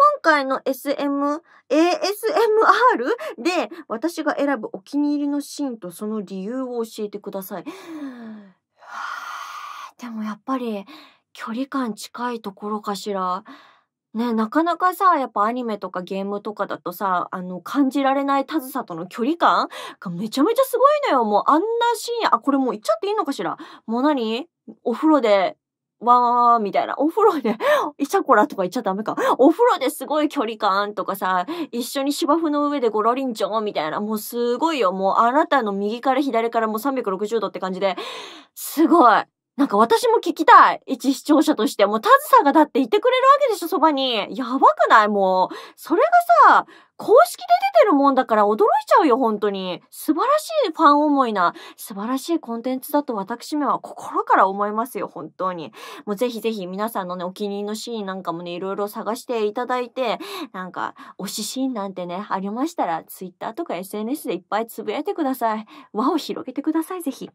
今回の SM、ASMR で私が選ぶお気に入りのシーンとその理由を教えてください。でもやっぱり距離感近いところかしら。ね、なかなかさ、やっぱアニメとかゲームとかだとさ、あの、感じられない田ズとの距離感がめちゃめちゃすごいのよ。もうあんなシーン、あ、これもう行っちゃっていいのかしらもう何お風呂で、わーみたいな。お風呂で、イチャコラとか言っちゃダメか。お風呂ですごい距離感とかさ、一緒に芝生の上でゴロリンチョンみたいな。もうすごいよ。もうあなたの右から左からもう360度って感じで、すごい。なんか私も聞きたい。一視聴者として。もう、タズさんがだっていてくれるわけでしょ、そばに。やばくないもう。それがさ、公式で出てるもんだから驚いちゃうよ、本当に。素晴らしいファン思いな、素晴らしいコンテンツだと私めは心から思いますよ、本当に。もうぜひぜひ皆さんのね、お気に入りのシーンなんかもね、いろいろ探していただいて、なんか、推しシーンなんてね、ありましたら、Twitter とか SNS でいっぱいつぶやいてください。輪を広げてください、ぜひ。